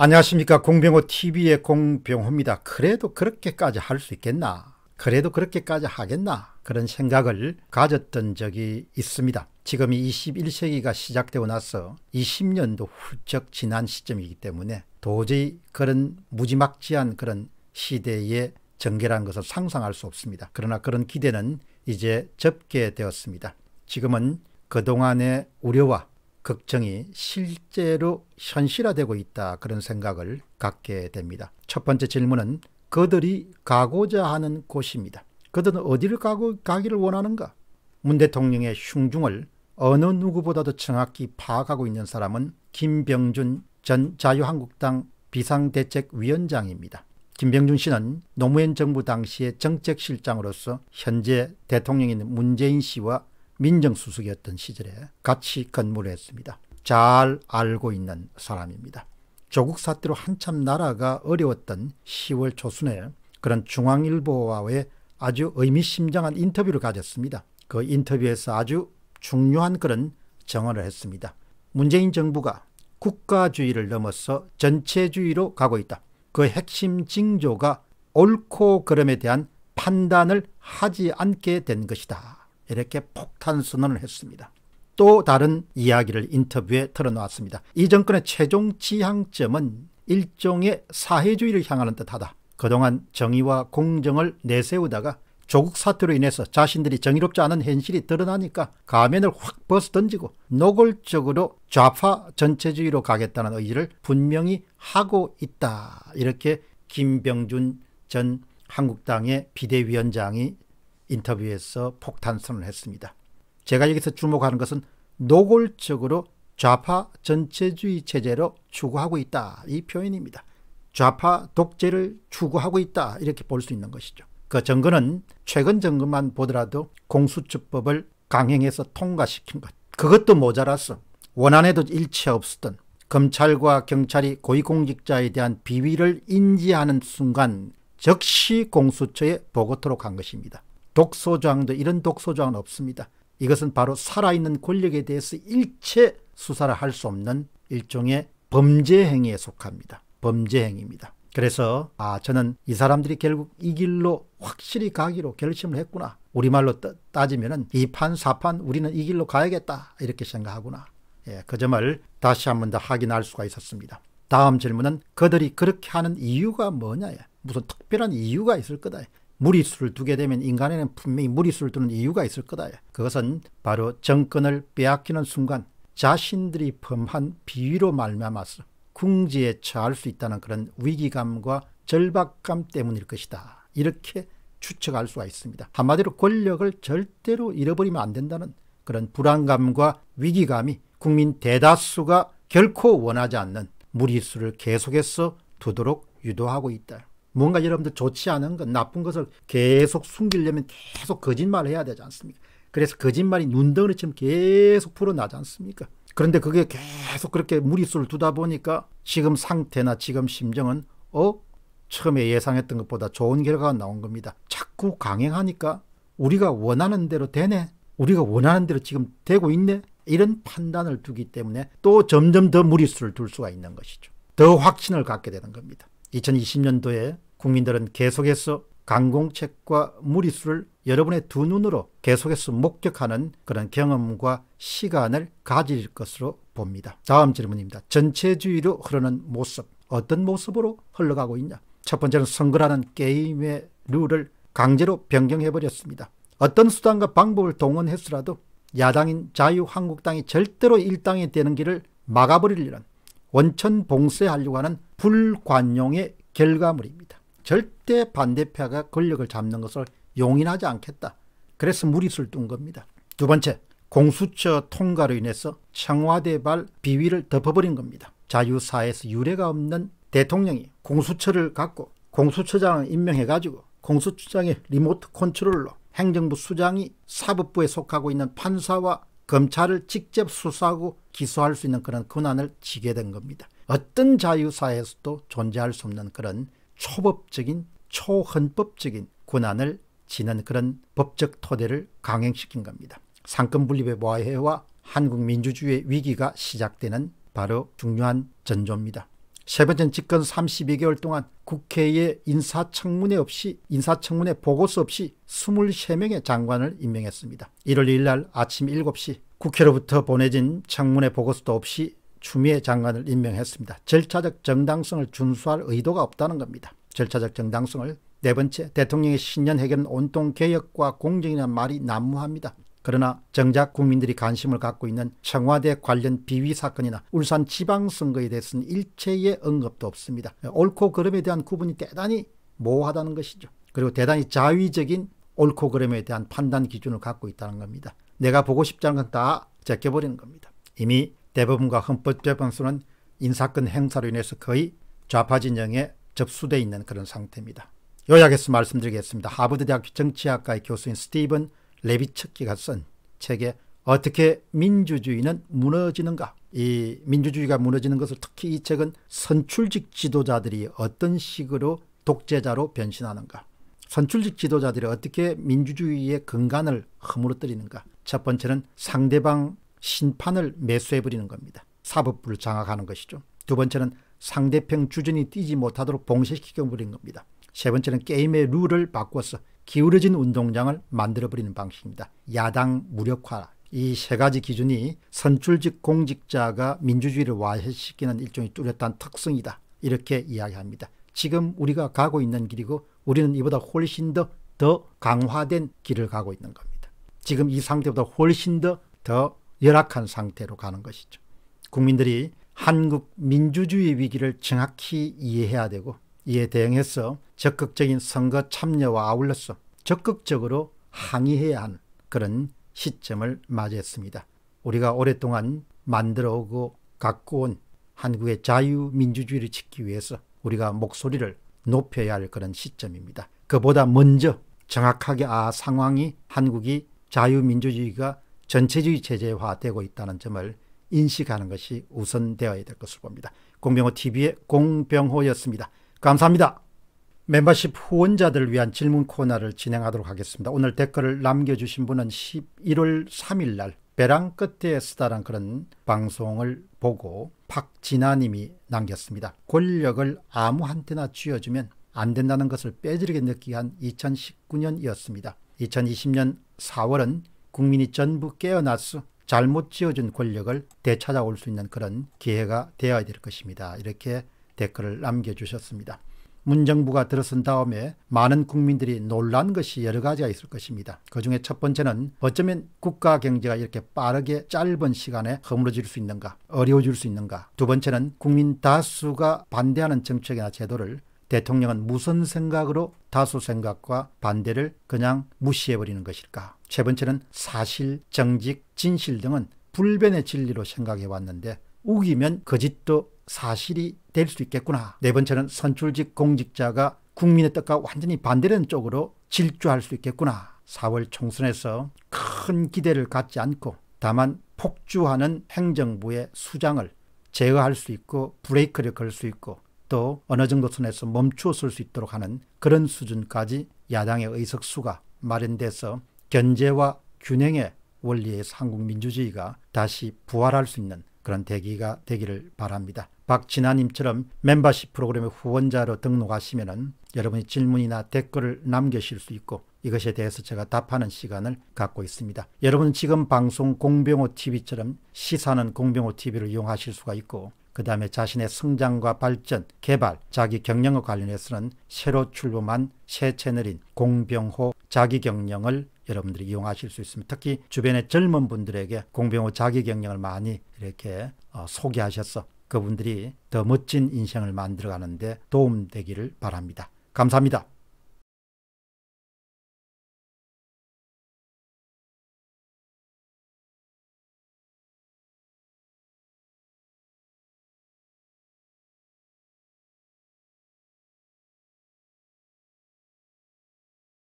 안녕하십니까 공병호 TV의 공병호입니다. 그래도 그렇게까지 할 수 있겠나? 그래도 그렇게까지 하겠나? 그런 생각을 가졌던 적이 있습니다. 지금이 21세기가 시작되고 나서 20년도 훌쩍 지난 시점이기 때문에 도저히 그런 무지막지한 그런 시대의 전개란 것을 상상할 수 없습니다. 그러나 그런 기대는 이제 접게 되었습니다. 지금은 그동안의 우려와 걱정이 실제로 현실화되고 있다 그런 생각을 갖게 됩니다. 첫 번째 질문은 그들이 가고자 하는 곳입니다. 그들은 어디를 가고, 가기를 원하는가? 문 대통령의 흉중을 어느 누구보다도 정확히 파악하고 있는 사람은 김병준 전 자유한국당 비상대책위원장입니다. 김병준 씨는 노무현 정부 당시의 정책실장으로서 현재 대통령인 문재인 씨와 민정수석이었던 시절에 같이 근무를 했습니다. 잘 알고 있는 사람입니다. 조국 사태로 한참 나라가 어려웠던 10월 초순에 그런 중앙일보와의 아주 의미심장한 인터뷰를 가졌습니다. 그 인터뷰에서 아주 중요한 그런 정언을 했습니다. 문재인 정부가 국가주의를 넘어서 전체주의로 가고 있다. 그 핵심 징조가 옳고 그름에 대한 판단을 하지 않게 된 것이다. 이렇게 폭탄선언을 했습니다. 또 다른 이야기를 인터뷰에 털어놓았습니다. 이 정권의 최종 지향점은 일종의 사회주의를 향하는 듯하다. 그동안 정의와 공정을 내세우다가 조국 사태로 인해서 자신들이 정의롭지 않은 현실이 드러나니까 가면을 확 벗어던지고 노골적으로 좌파 전체주의로 가겠다는 의지를 분명히 하고 있다. 이렇게 김병준 전 한국당의 비대위원장이 인터뷰에서 폭탄선을 했습니다. 제가 여기서 주목하는 것은 노골적으로 좌파 전체주의 체제로 추구하고 있다 이 표현입니다. 좌파 독재를 추구하고 있다 이렇게 볼 수 있는 것이죠. 그 정거는 최근 정거만 보더라도 공수처법을 강행해서 통과시킨 것 그것도 모자라서 원안에도 일체 없었던 검찰과 경찰이 고위공직자에 대한 비위를 인지하는 순간 즉시 공수처에 보고토록 한 것입니다. 독소조항도 이런 독소조항은 없습니다. 이것은 바로 살아있는 권력에 대해서 일체 수사를 할 수 없는 일종의 범죄 행위에 속합니다. 범죄 행위입니다. 그래서 아 저는 이 사람들이 결국 이 길로 확실히 가기로 결심을 했구나. 우리말로 따지면은 이판 사판 우리는 이 길로 가야겠다 이렇게 생각하구나. 예, 그 점을 다시 한번 더 확인할 수가 있었습니다. 다음 질문은 그들이 그렇게 하는 이유가 뭐냐? 무슨 특별한 이유가 있을 거다. 무리수를 두게 되면 인간에는 분명히 무리수를 두는 이유가 있을 거다. 그것은 바로 정권을 빼앗기는 순간 자신들이 범한 비위로 말미암아서 궁지에 처할 수 있다는 그런 위기감과 절박감 때문일 것이다. 이렇게 추측할 수가 있습니다. 한마디로 권력을 절대로 잃어버리면 안 된다는 그런 불안감과 위기감이 국민 대다수가 결코 원하지 않는 무리수를 계속해서 두도록 유도하고 있다. 뭔가 여러분들 좋지 않은 것, 나쁜 것을 계속 숨기려면 계속 거짓말을 해야 되지 않습니까? 그래서 거짓말이 눈덩이처럼 계속 불어나지 않습니까? 그런데 그게 계속 그렇게 무리수를 두다 보니까 지금 상태나 지금 심정은 어? 처음에 예상했던 것보다 좋은 결과가 나온 겁니다. 자꾸 강행하니까 우리가 원하는 대로 되네. 우리가 원하는 대로 지금 되고 있네. 이런 판단을 두기 때문에 또 점점 더 무리수를 둘 수가 있는 것이죠. 더 확신을 갖게 되는 겁니다. 2020년도에 국민들은 계속해서 강공책과 무리수를 여러분의 두 눈으로 계속해서 목격하는 그런 경험과 시간을 가질 것으로 봅니다. 다음 질문입니다. 전체주의로 흐르는 모습, 어떤 모습으로 흘러가고 있냐? 첫 번째는 선거라는 게임의 룰을 강제로 변경해버렸습니다. 어떤 수단과 방법을 동원했으라도 야당인 자유한국당이 절대로 일당이 되는 길을 막아버릴 일은 원천 봉쇄하려고 하는 불관용의 결과물입니다. 절대 반대파가 권력을 잡는 것을 용인하지 않겠다. 그래서 무리수를 둔 겁니다. 두 번째, 공수처 통과로 인해서 청와대발 비위를 덮어버린 겁니다. 자유사에서 유례가 없는 대통령이 공수처를 갖고 공수처장을 임명해가지고 공수처장의 리모트 컨트롤로 행정부 수장이 사법부에 속하고 있는 판사와 검찰을 직접 수사하고 기소할 수 있는 그런 권한을 지게 된 겁니다. 어떤 자유사에서도 회 존재할 수 없는 그런 초법적인 초헌법적인 권한을 지는 그런 법적 토대를 강행시킨 겁니다. 상권분립의 모해와 한국민주주의의 위기가 시작되는 바로 중요한 전조입니다. 세번째 집권 32개월 동안 국회에 인사청문회 없이 인사청문회 보고서 없이 23명의 장관을 임명했습니다. 1월 1일 날 아침 7시 국회로부터 보내진 청문회 보고서도 없이 추미애 장관을 임명했습니다. 절차적 정당성을 준수할 의도가 없다는 겁니다. 절차적 정당성을 네 번째 대통령의 신년회견은 온통 개혁과 공정이라는 말이 난무합니다. 그러나 정작 국민들이 관심을 갖고 있는 청와대 관련 비위 사건이나 울산 지방선거에 대해서는 일체의 언급도 없습니다. 옳고 그름에 대한 구분이 대단히 모호하다는 것이죠. 그리고 대단히 자위적인 옳고 그름에 대한 판단 기준을 갖고 있다는 겁니다. 내가 보고 싶지 않은 건 다 제껴버리는 겁니다. 이미 대법원과 헌법재판소는 인사권 행사로 인해서 거의 좌파 진영에 접수돼 있는 그런 상태입니다. 요약해서 말씀드리겠습니다. 하버드대학 정치학과의 교수인 스티븐 레비츠키가 쓴 책에 어떻게 민주주의는 무너지는가 이 민주주의가 무너지는 것을 특히 이 책은 선출직 지도자들이 어떤 식으로 독재자로 변신하는가 선출직 지도자들이 어떻게 민주주의의 근간을 허물어뜨리는가 첫 번째는 상대방 심판을 매수해버리는 겁니다. 사법부를 장악하는 것이죠. 두 번째는 상대편 주전이 뛰지 못하도록 봉쇄시켜버린 겁니다. 세 번째는 게임의 룰을 바꿔서 기울어진 운동장을 만들어버리는 방식입니다. 야당 무력화. 이 세 가지 기준이 선출직 공직자가 민주주의를 와해시키는 일종의 뚜렷한 특성이다. 이렇게 이야기합니다. 지금 우리가 가고 있는 길이고 우리는 이보다 훨씬 더, 더 강화된 길을 가고 있는 겁니다. 지금 이 상태보다 훨씬 더, 더 열악한 상태로 가는 것이죠. 국민들이 한국 민주주의 위기를 정확히 이해해야 되고 이에 대응해서 적극적인 선거 참여와 아울러서 적극적으로 항의해야 하는 그런 시점을 맞이했습니다. 우리가 오랫동안 만들어오고 갖고 온 한국의 자유민주주의를 지키기 위해서 우리가 목소리를 높여야 할 그런 시점입니다. 그보다 먼저 정확하게 아 상황이 한국이 자유민주주의가 전체주의 체제화되고 있다는 점을 인식하는 것이 우선되어야 될것으로 봅니다. 공병호 TV의 공병호였습니다. 감사합니다. 멤버십 후원자들을 위한 질문 코너를 진행하도록 하겠습니다. 오늘 댓글을 남겨주신 분은 11월 3일 날 벼랑 끝에 쓰다란 그런 방송을 보고 박진아님이 남겼습니다. 권력을 아무한테나 쥐어주면 안 된다는 것을 빼지르게 느끼한 2019년이었습니다. 2020년 4월은 국민이 전부 깨어나서 잘못 지어준 권력을 되찾아올 수 있는 그런 기회가 되어야 될 것입니다. 이렇게 댓글을 남겨주셨습니다. 문정부가 들어선 다음에 많은 국민들이 놀란 것이 여러 가지가 있을 것입니다. 그 중에 첫 번째는 어쩌면 국가 경제가 이렇게 빠르게 짧은 시간에 허물어질 수 있는가, 어려워질 수 있는가. 두 번째는 국민 다수가 반대하는 정책이나 제도를 대통령은 무슨 생각으로 다수 생각과 반대를 그냥 무시해버리는 것일까? 세 번째는 사실, 정직, 진실 등은 불변의 진리로 생각해 왔는데 우기면 거짓도 그 사실이 될 수 있겠구나. 네 번째는 선출직 공직자가 국민의 뜻과 완전히 반대되는 쪽으로 질주할 수 있겠구나. 4월 총선에서 큰 기대를 갖지 않고 다만 폭주하는 행정부의 수장을 제어할 수 있고 브레이크를 걸 수 있고 또 어느 정도 선에서 멈추었을 수 있도록 하는 그런 수준까지 야당의 의석수가 마련돼서 견제와 균형의 원리에서 한국 민주주의가 다시 부활할 수 있는 그런 대기가 되기를 바랍니다. 박진아님처럼 멤버십 프로그램의 후원자로 등록하시면 여러분이 질문이나 댓글을 남겨실 수 있고 이것에 대해서 제가 답하는 시간을 갖고 있습니다. 여러분 지금 방송 공병호TV처럼 시사는 공병호TV를 이용하실 수가 있고 그 다음에 자신의 성장과 발전, 개발, 자기 경영과 관련해서는 새로 출범한 새 채널인 공병호 자기 경영을 여러분들이 이용하실 수 있습니다. 특히 주변의 젊은 분들에게 공병호 자기 경영을 많이 이렇게 어, 소개하셔서 그분들이 더 멋진 인생을 만들어가는 데 도움되기를 바랍니다. 감사합니다.